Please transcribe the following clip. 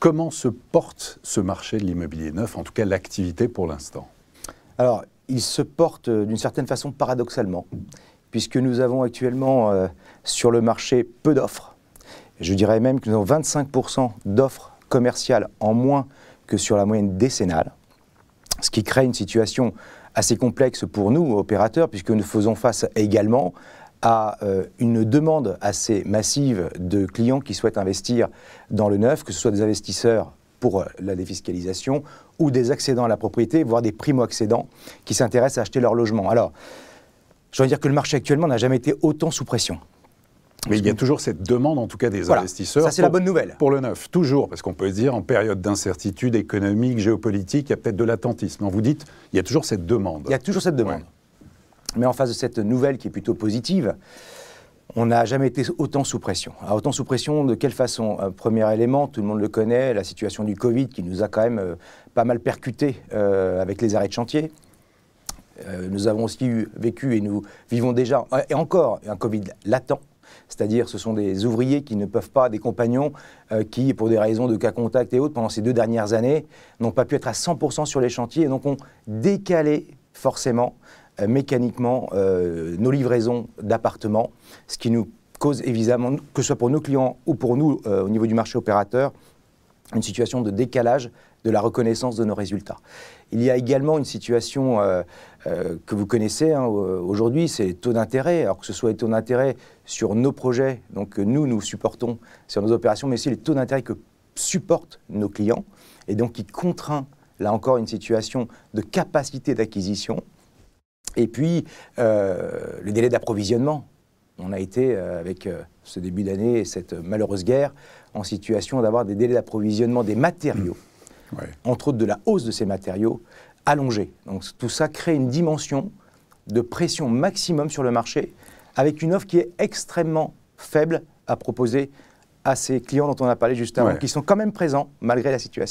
Comment se porte ce marché de l'immobilier neuf, en tout cas l'activité pour l'instant Alors, il se porte euh, d'une certaine façon paradoxalement, puisque nous avons actuellement euh, sur le marché peu d'offres. Je dirais même que nous avons 25% d'offres commerciales en moins que sur la moyenne décennale, ce qui crée une situation assez complexe pour nous, opérateurs, puisque nous faisons face également à euh, une demande assez massive de clients qui souhaitent investir dans le neuf, que ce soit des investisseurs pour euh, la défiscalisation ou des accédants à la propriété, voire des primo-accédants qui s'intéressent à acheter leur logement. Alors, je veux dire que le marché actuellement n'a jamais été autant sous pression. Mais il y a toujours cette demande, en tout cas, des investisseurs. c'est la bonne nouvelle. Pour le neuf, toujours, parce qu'on peut dire, en période d'incertitude économique, géopolitique, il y a peut-être de l'attentisme. vous dites, il y a toujours cette demande. Il y a toujours cette demande. Mais en face de cette nouvelle qui est plutôt positive, on n'a jamais été autant sous pression. autant sous pression, de quelle façon Un euh, Premier élément, tout le monde le connaît, la situation du Covid qui nous a quand même euh, pas mal percuté euh, avec les arrêts de chantier. nous avons aussi vécu et nous vivons déjà, et encore, un Covid latent. C'est-à-dire, ce sont des ouvriers qui ne peuvent pas, des compagnons qui, pour des raisons de cas contact et autres, pendant ces deux dernières années, n'ont pas pu être à 100% sur les chantiers. Et donc, ont décalé forcément euh, mécaniquement euh, nos livraisons d'appartements, ce qui nous cause évidemment, que ce soit pour nos clients ou pour nous euh, au niveau du marché opérateur, une situation de décalage de la reconnaissance de nos résultats. Il y a également une situation que vous connaissez hein, aujourd'hui, c'est les taux d'intérêt, alors que ce soit les taux d'intérêt sur nos projets, donc que nous, nous supportons sur nos opérations, mais aussi les taux d'intérêt que supportent nos clients, et donc qui contraint, là encore, une situation de capacité d'acquisition. Et puis, euh, le délai d'approvisionnement. On a été, euh, avec euh, ce début d'année et cette malheureuse guerre, en situation d'avoir des délais d'approvisionnement des matériaux, mmh. entre autres de la hausse de ces matériaux, allongés. Donc tout ça crée une dimension de pression maximum sur le marché, avec une offre qui est extrêmement faible à proposer à ces clients dont on a parlé juste avant, qui sont quand même présents malgré la situation.